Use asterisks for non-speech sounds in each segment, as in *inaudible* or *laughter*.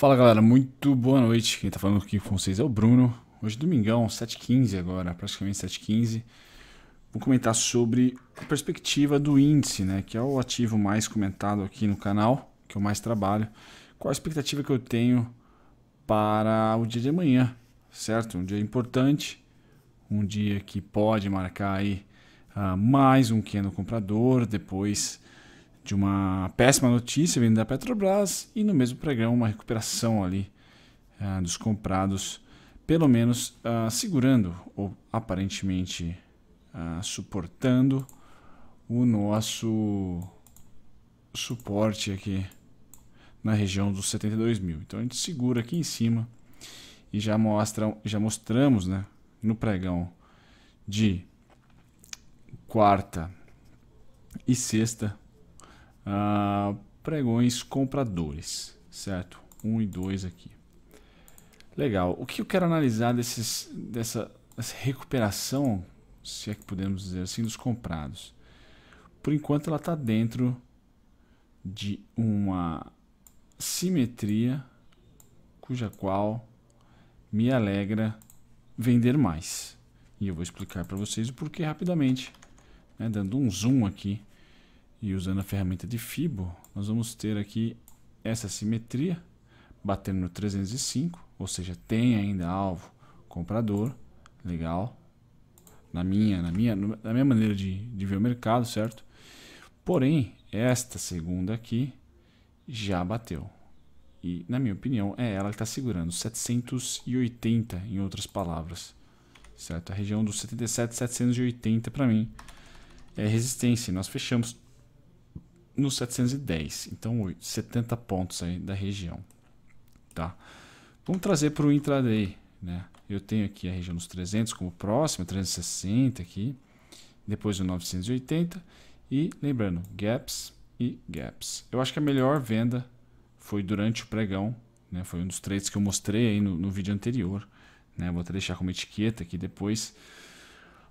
Fala galera, muito boa noite. Quem tá falando aqui com vocês é o Bruno. Hoje é domingão, 7h15 agora, praticamente 7h15. Vou comentar sobre a perspectiva do índice, né? Que é o ativo mais comentado aqui no canal, que eu mais trabalho. Qual a expectativa que eu tenho para o dia de amanhã, certo? Um dia importante, um dia que pode marcar aí uh, mais um candle é comprador, depois de uma péssima notícia vindo da Petrobras e no mesmo pregão uma recuperação ali uh, dos comprados, pelo menos uh, segurando ou aparentemente uh, suportando o nosso suporte aqui na região dos 72 mil. Então a gente segura aqui em cima e já mostra, já mostramos, né, no pregão de quarta e sexta ah, pregões compradores, certo? 1 um e 2 aqui. Legal. O que eu quero analisar desses, dessa, dessa recuperação, se é que podemos dizer assim, dos comprados? Por enquanto ela está dentro de uma simetria cuja qual me alegra vender mais. E eu vou explicar para vocês o porquê rapidamente, né? dando um zoom aqui e usando a ferramenta de Fibo, nós vamos ter aqui essa simetria, batendo no 305, ou seja, tem ainda alvo comprador, legal, na minha, na minha, na minha maneira de, de ver o mercado, certo? Porém, esta segunda aqui já bateu. E, na minha opinião, é ela que está segurando 780, em outras palavras. Certo? A região dos 77, 780 para mim é resistência. Nós fechamos no 710. Então, 70 pontos aí da região. Tá? Vamos trazer para o intraday. Né? Eu tenho aqui a região dos 300 como próxima, 360 aqui. Depois o 980. E lembrando, gaps e gaps. Eu acho que a melhor venda foi durante o pregão. Né? Foi um dos trades que eu mostrei aí no, no vídeo anterior. Né? Vou deixar como etiqueta aqui depois.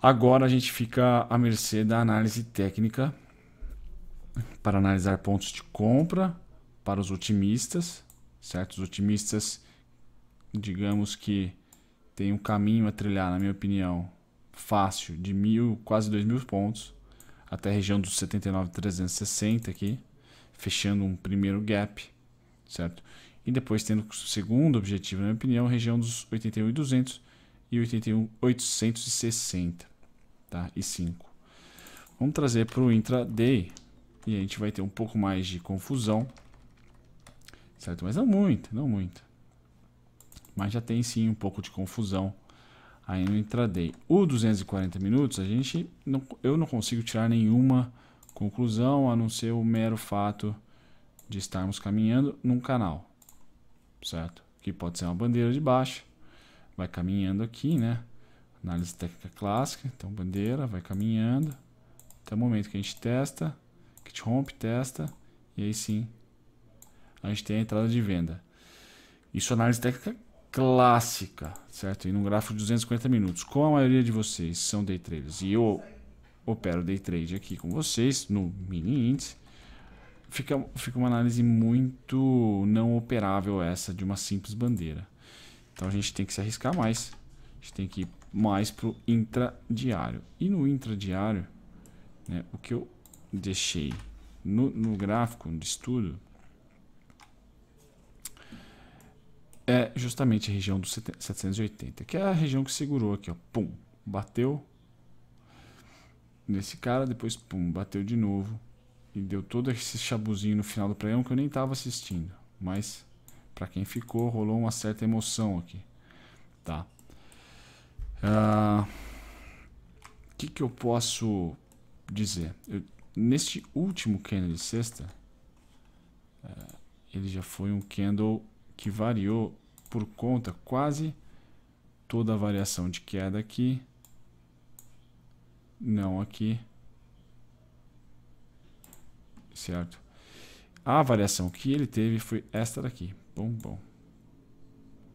Agora a gente fica à mercê da análise técnica para analisar pontos de compra para os otimistas, certo? Os otimistas, digamos que tem um caminho a trilhar, na minha opinião, fácil, de mil, quase dois mil pontos, até a região dos 79,360 aqui, fechando um primeiro gap, certo? E depois tendo o segundo objetivo, na minha opinião, região dos 81,200 e 81,860, tá? E 5. Vamos trazer para o intraday. E a gente vai ter um pouco mais de confusão. Certo? Mas não muito, não muito. Mas já tem sim um pouco de confusão aí no intraday. O 240 minutos, a gente não, eu não consigo tirar nenhuma conclusão, a não ser o mero fato de estarmos caminhando num canal, certo? Que pode ser uma bandeira de baixa, vai caminhando aqui, né? Análise técnica clássica, então bandeira, vai caminhando, até o momento que a gente testa, rompe, testa. E aí sim, a gente tem a entrada de venda. Isso é análise técnica clássica, certo? E num gráfico de 250 minutos. Como a maioria de vocês são day traders e eu opero day trade aqui com vocês no mini índice, fica, fica uma análise muito não operável essa de uma simples bandeira. Então a gente tem que se arriscar mais. A gente tem que ir mais para o intradiário. E no intradiário, né, o que eu deixei no, no gráfico de estudo é justamente a região dos 780, que é a região que segurou aqui, ó, pum, bateu nesse cara, depois pum, bateu de novo e deu todo esse chabuzinho no final do pregão que eu nem estava assistindo, mas para quem ficou rolou uma certa emoção aqui, tá? O uh, ah, que, que eu posso dizer? Eu Neste último candle de sexta, é, ele já foi um candle que variou por conta quase toda a variação de queda aqui, não aqui, certo? A variação que ele teve foi esta daqui, bom, bom.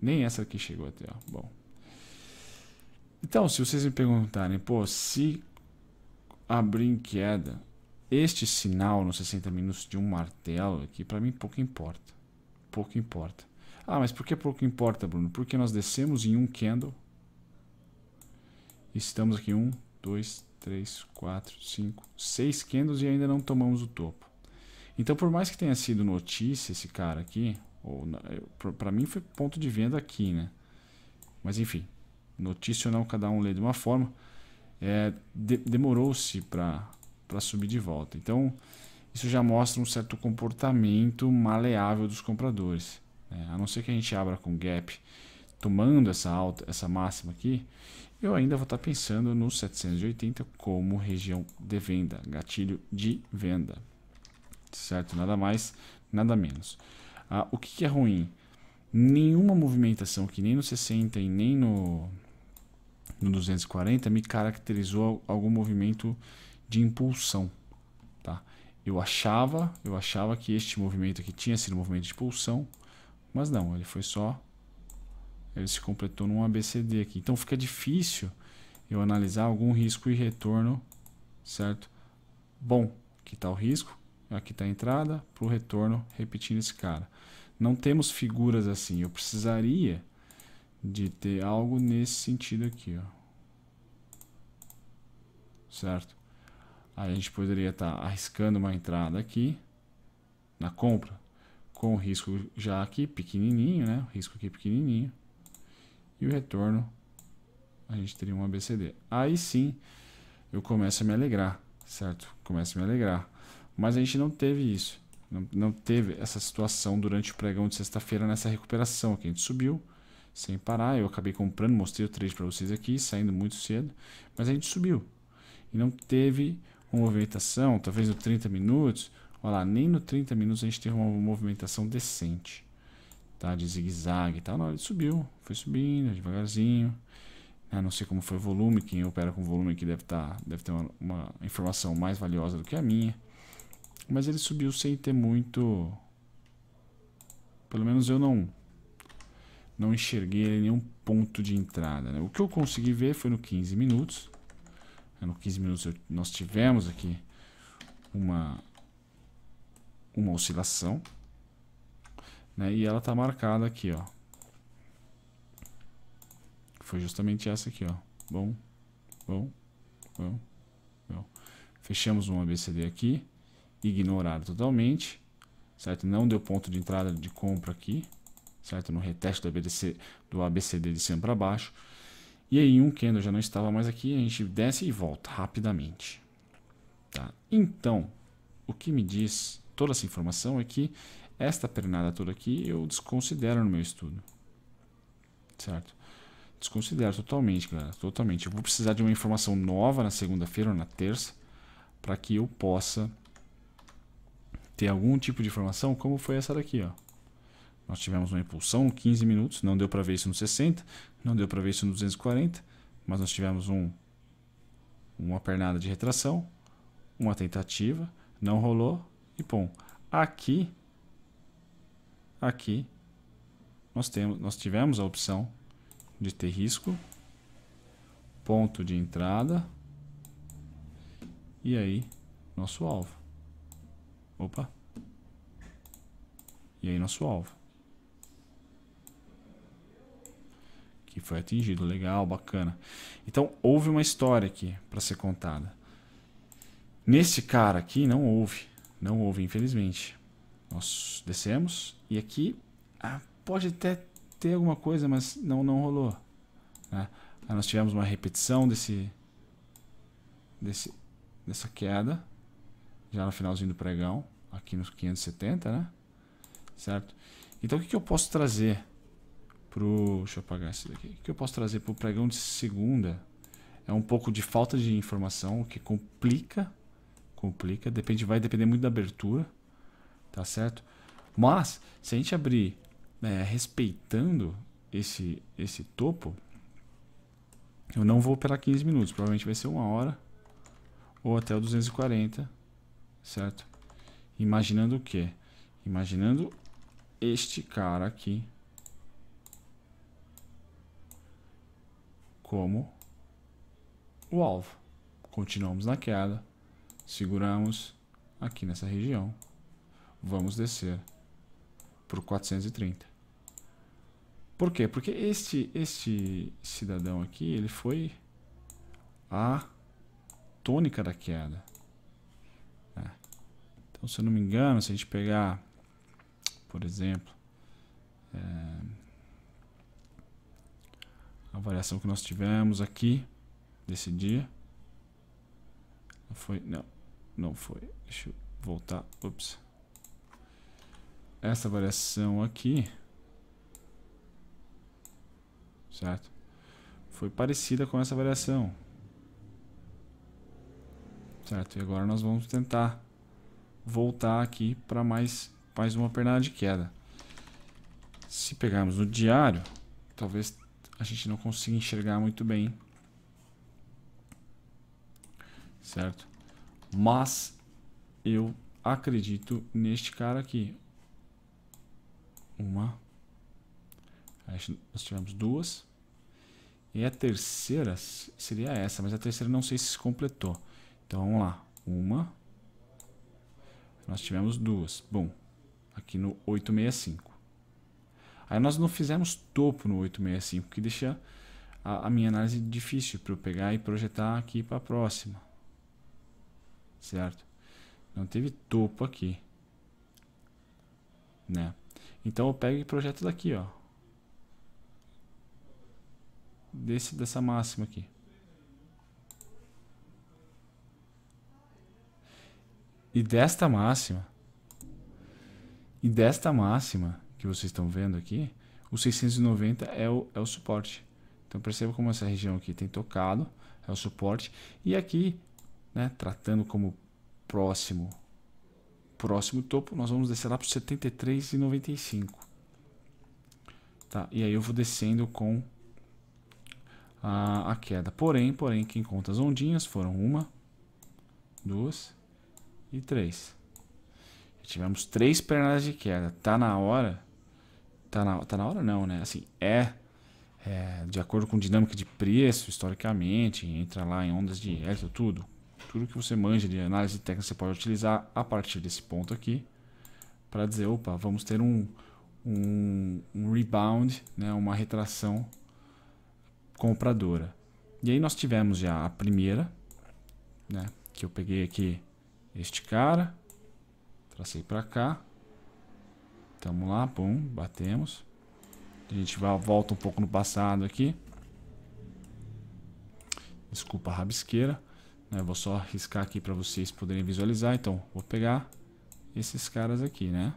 Nem essa aqui chegou até, ó. bom. Então, se vocês me perguntarem, pô, se abrir em queda, este sinal nos 60 minutos de um martelo aqui, para mim pouco importa. Pouco importa. Ah, mas por que pouco importa, Bruno? Porque nós descemos em um candle. Estamos aqui um, dois, três, quatro, cinco, seis candles e ainda não tomamos o topo. Então, por mais que tenha sido notícia esse cara aqui, ou para mim foi ponto de venda aqui, né? Mas enfim, notícia ou não, cada um lê de uma forma. É, de, Demorou-se para para subir de volta. Então, isso já mostra um certo comportamento maleável dos compradores. Né? A não ser que a gente abra com gap tomando essa alta, essa máxima aqui, eu ainda vou estar tá pensando no 780 como região de venda, gatilho de venda. Certo? Nada mais, nada menos. Ah, o que, que é ruim? Nenhuma movimentação que nem no 60 e nem no, no 240 me caracterizou algum movimento de impulsão. Tá? Eu achava, eu achava que este movimento aqui tinha sido um movimento de impulsão, mas não, ele foi só ele se completou num ABCD aqui. Então fica difícil eu analisar algum risco e retorno, certo? Bom, aqui está o risco, aqui está a entrada, para o retorno, repetindo esse cara. Não temos figuras assim, eu precisaria de ter algo nesse sentido aqui, ó. certo? Aí a gente poderia estar tá arriscando uma entrada aqui na compra, com o risco já aqui pequenininho, né? O risco aqui pequenininho. E o retorno, a gente teria um ABCD. Aí sim, eu começo a me alegrar, certo? Começo a me alegrar. Mas a gente não teve isso. Não, não teve essa situação durante o pregão de sexta-feira nessa recuperação que a gente subiu sem parar. Eu acabei comprando, mostrei o trade para vocês aqui, saindo muito cedo, mas a gente subiu. E não teve uma movimentação, talvez no 30 minutos. Olha lá, nem no 30 minutos a gente teve uma movimentação decente, tá? De zigue-zague e tal. Não, ele subiu, foi subindo devagarzinho. Né? não sei como foi o volume, quem opera com volume aqui deve, tá, deve ter uma, uma informação mais valiosa do que a minha. Mas ele subiu sem ter muito... Pelo menos eu não não enxerguei nenhum ponto de entrada. Né? O que eu consegui ver foi no 15 minutos no 15 minutos eu, nós tivemos aqui uma, uma oscilação. Né? E ela está marcada aqui, ó. Foi justamente essa aqui, ó. Bom, bom, bom, bom. Fechamos um ABCD aqui. ignorado totalmente. Certo? Não deu ponto de entrada de compra aqui. Certo? No reteste do, ABC, do ABCD de cima para baixo. E aí, um Kendo já não estava mais aqui, a gente desce e volta rapidamente. Tá? Então, o que me diz toda essa informação é que esta pernada toda aqui eu desconsidero no meu estudo. Certo? Desconsidero totalmente, galera. Totalmente. Eu vou precisar de uma informação nova na segunda-feira ou na terça para que eu possa ter algum tipo de informação como foi essa daqui, ó. Nós tivemos uma impulsão, 15 minutos, não deu para ver isso no 60, não deu para ver isso no 240, mas nós tivemos um, uma pernada de retração, uma tentativa, não rolou e bom. Aqui, aqui, nós, temos, nós tivemos a opção de ter risco, ponto de entrada e aí nosso alvo. Opa! E aí nosso alvo. e foi atingido. Legal, bacana. Então houve uma história aqui para ser contada. Nesse cara aqui não houve, não houve, infelizmente. Nós descemos e aqui ah, pode até ter alguma coisa, mas não, não rolou. Né? Aí nós tivemos uma repetição desse, desse, dessa queda, já no finalzinho do pregão, aqui nos 570, né? Certo? Então o que, que eu posso trazer? pro... Deixa eu apagar isso daqui. O que eu posso trazer pro pregão de segunda? É um pouco de falta de informação, que complica. Complica. Depende, vai depender muito da abertura. Tá certo? Mas, se a gente abrir né, respeitando esse, esse topo, eu não vou operar 15 minutos. Provavelmente vai ser uma hora ou até o 240, certo? Imaginando o quê? Imaginando este cara aqui como o alvo. Continuamos na queda, seguramos aqui nessa região. Vamos descer por 430. Por quê? Porque este, este cidadão aqui, ele foi a tônica da queda. É. Então, se eu não me engano, se a gente pegar, por exemplo, é a variação que nós tivemos aqui desse dia. Não foi, não, não foi. Deixa eu voltar, ups. Essa variação aqui, certo? Foi parecida com essa variação. Certo, e agora nós vamos tentar voltar aqui para mais, mais uma pernada de queda. Se pegarmos no diário, talvez a gente não consegue enxergar muito bem. Certo? Mas eu acredito neste cara aqui. Uma. Nós tivemos duas. E a terceira seria essa, mas a terceira não sei se completou. Então vamos lá. Uma. Nós tivemos duas. Bom, aqui no 865. Aí nós não fizemos topo no 865, que deixa a, a minha análise difícil para eu pegar e projetar aqui para a próxima. Certo? Não teve topo aqui. Né? Então eu pego e projeto daqui, ó. Desse, dessa máxima aqui. E desta máxima. E desta máxima que vocês estão vendo aqui, o 690 é o, é o suporte. Então perceba como essa região aqui tem tocado, é o suporte. E aqui, né, tratando como próximo próximo topo, nós vamos descer lá para 73,95. Tá? E aí eu vou descendo com a, a queda. Porém, porém, quem conta as ondinhas foram uma, duas e três. tivemos três pernas de queda. Tá na hora Tá na, tá na hora não, né? Assim, é, é de acordo com dinâmica de preço, historicamente, entra lá em ondas de hélio, tudo. Tudo que você manja de análise técnica você pode utilizar a partir desse ponto aqui para dizer, opa, vamos ter um, um, um rebound, né, uma retração compradora. E aí nós tivemos já a primeira, né, que eu peguei aqui este cara, tracei para cá, Tamo lá, pum, batemos. A gente vai, volta um pouco no passado aqui. Desculpa a rabisqueira. Né? Vou só riscar aqui para vocês poderem visualizar. Então, vou pegar esses caras aqui, né?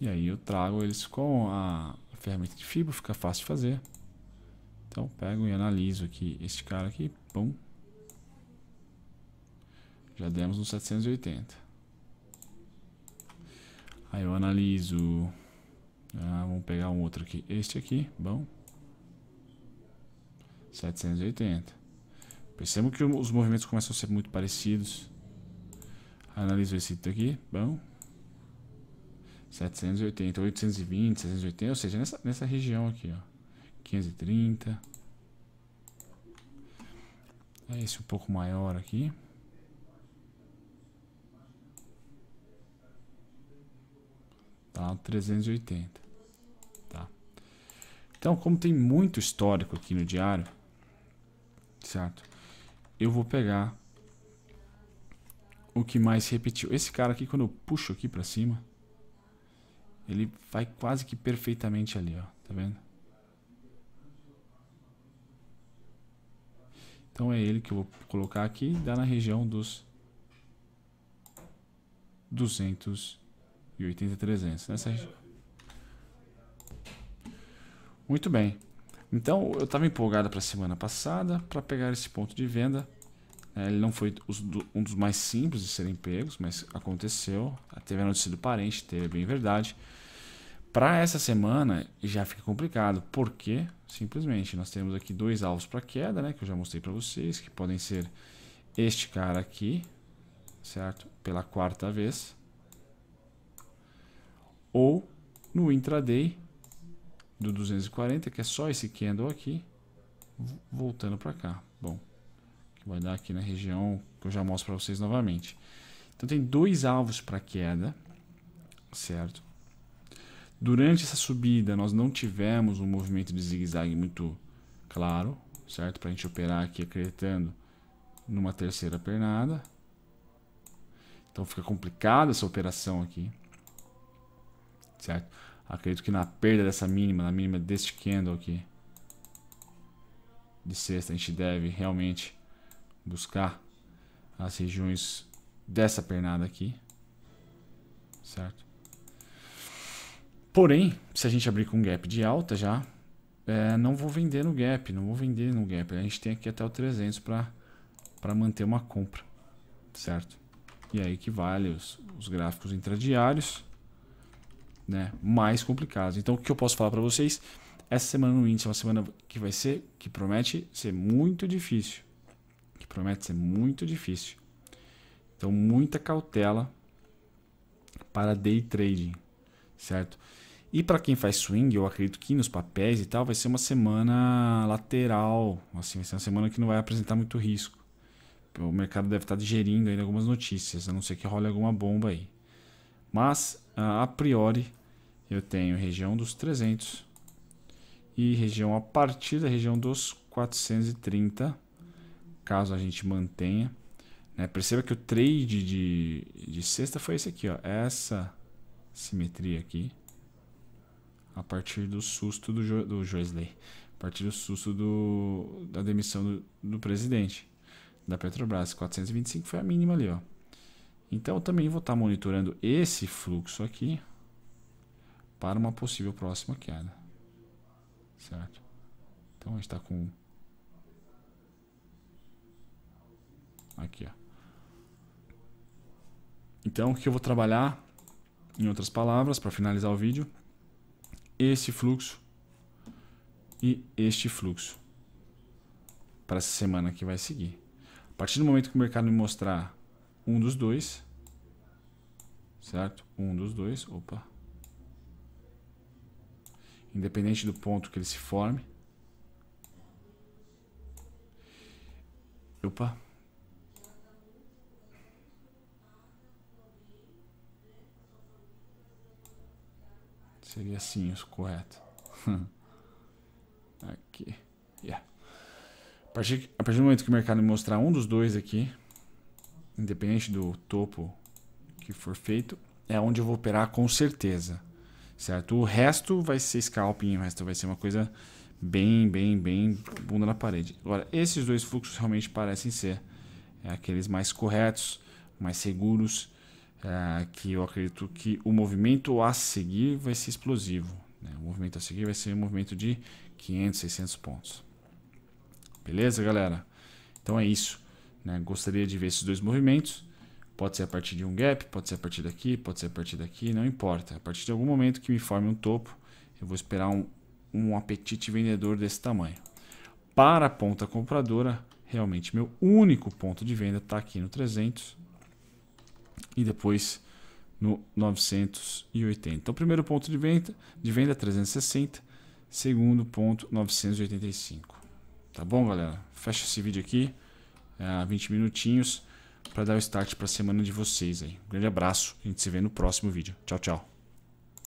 E aí eu trago eles com a ferramenta de fibra, fica fácil de fazer. Então, pego e analiso aqui este cara aqui, pum. Já demos uns 780. Aí eu analiso. Ah, vamos pegar um outro aqui. Este aqui, bom. 780. Percebo que os movimentos começam a ser muito parecidos. Analiso esse aqui, bom. 780, 820, 780, ou seja, nessa, nessa região aqui, ó. 530. É esse um pouco maior aqui. 380. Tá? Então, como tem muito histórico aqui no diário, certo? Eu vou pegar o que mais repetiu. Esse cara aqui, quando eu puxo aqui para cima, ele vai quase que perfeitamente ali, ó. Tá vendo? Então é ele que eu vou colocar aqui, dá na região dos 200 e 80 300 nessa região. Muito bem. Então, eu estava empolgado para a semana passada para pegar esse ponto de venda. É, ele não foi um dos mais simples de serem pegos, mas aconteceu. Teve a notícia do parente, teve é bem verdade. Para essa semana já fica complicado, porque simplesmente nós temos aqui dois alvos para queda, né, que eu já mostrei para vocês, que podem ser este cara aqui, certo? Pela quarta vez, ou no intraday do 240, que é só esse candle aqui, voltando para cá. Bom, que vai dar aqui na região que eu já mostro para vocês novamente. Então tem dois alvos para queda, certo? Durante essa subida nós não tivemos um movimento de zigue-zague muito claro, certo? Para a gente operar aqui acreditando numa terceira pernada. Então fica complicada essa operação aqui certo? Acredito que na perda dessa mínima, na mínima deste candle aqui de sexta, a gente deve realmente buscar as regiões dessa pernada aqui, certo? Porém, se a gente abrir com um gap de alta já, é, não vou vender no gap, não vou vender no gap. A gente tem aqui até o 300 para manter uma compra, certo? E aí que vale os, os gráficos intradiários né, mais complicados. Então, o que eu posso falar para vocês? Essa semana no índice é uma semana que vai ser, que promete ser muito difícil. Que promete ser muito difícil. Então, muita cautela para day trading, certo? E para quem faz swing, eu acredito que nos papéis e tal, vai ser uma semana lateral, assim, vai ser uma semana que não vai apresentar muito risco. O mercado deve estar digerindo ainda algumas notícias, a não ser que role alguma bomba aí. Mas, ah, a priori, eu tenho região dos 300 e região a partir da região dos 430, caso a gente mantenha. Né? Perceba que o trade de, de sexta foi esse aqui, ó. essa simetria aqui, a partir do susto do, jo, do Joesley, a partir do susto do, da demissão do, do presidente da Petrobras. 425 foi a mínima ali, ó. Então eu também vou estar monitorando esse fluxo aqui para uma possível próxima queda. Certo? Então a gente está com... Aqui, ó. Então o que eu vou trabalhar, em outras palavras, para finalizar o vídeo, esse fluxo e este fluxo para essa semana que vai seguir. A partir do momento que o mercado me mostrar um dos dois, certo? Um dos dois, opa. Independente do ponto que ele se forme. Opa. Seria assim, isso correto. *laughs* aqui. Yeah. A partir, a partir do momento que o mercado mostrar um dos dois aqui, independente do topo que for feito, é onde eu vou operar com certeza, certo? O resto vai ser scalping, o resto vai ser uma coisa bem, bem, bem bunda na parede. Agora, esses dois fluxos realmente parecem ser é, aqueles mais corretos, mais seguros, é, que eu acredito que o movimento a seguir vai ser explosivo. Né? O movimento a seguir vai ser um movimento de 500, 600 pontos. Beleza, galera? Então é isso. Né? Gostaria de ver esses dois movimentos. Pode ser a partir de um gap, pode ser a partir daqui, pode ser a partir daqui, não importa. A partir de algum momento que me forme um topo, eu vou esperar um, um apetite vendedor desse tamanho. Para a ponta compradora, realmente meu único ponto de venda está aqui no 300 e depois no 980. Então, primeiro ponto de venda, de venda 360, segundo ponto 985. Tá bom, galera? Fecha esse vídeo aqui. 20 é, minutinhos para dar o start para a semana de vocês aí. Um grande abraço, a gente se vê no próximo vídeo. Tchau, tchau.